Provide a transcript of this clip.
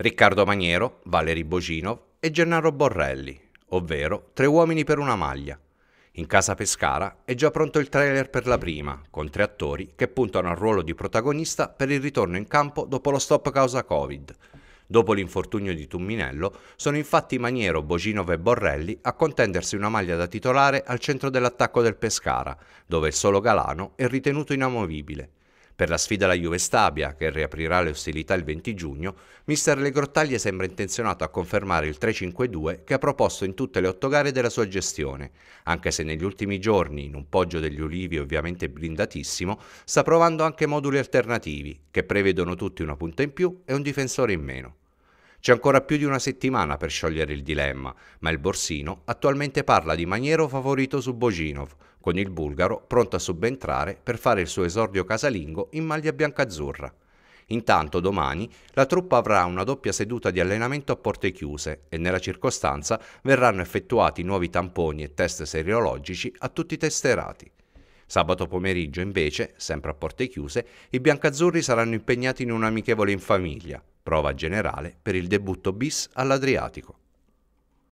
Riccardo Maniero, Valery Boginov e Gennaro Borrelli, ovvero Tre uomini per una maglia. In casa Pescara è già pronto il trailer per la prima, con tre attori che puntano al ruolo di protagonista per il ritorno in campo dopo lo stop causa Covid. Dopo l'infortunio di Tumminello, sono infatti Maniero, Boginov e Borrelli a contendersi una maglia da titolare al centro dell'attacco del Pescara, dove il solo Galano è ritenuto inamovibile. Per la sfida alla Juve Stabia, che riaprirà le ostilità il 20 giugno, mister Legrottaglie sembra intenzionato a confermare il 3-5-2 che ha proposto in tutte le otto gare della sua gestione, anche se negli ultimi giorni, in un poggio degli ulivi ovviamente blindatissimo, sta provando anche moduli alternativi, che prevedono tutti una punta in più e un difensore in meno. C'è ancora più di una settimana per sciogliere il dilemma, ma il borsino attualmente parla di Maniero favorito su Boginov, con il bulgaro pronto a subentrare per fare il suo esordio casalingo in maglia biancazzurra. Intanto domani la truppa avrà una doppia seduta di allenamento a porte chiuse e nella circostanza verranno effettuati nuovi tamponi e test seriologici a tutti i testerati. Sabato pomeriggio invece, sempre a porte chiuse, i biancazzurri saranno impegnati in un amichevole in famiglia prova generale per il debutto bis all'Adriatico.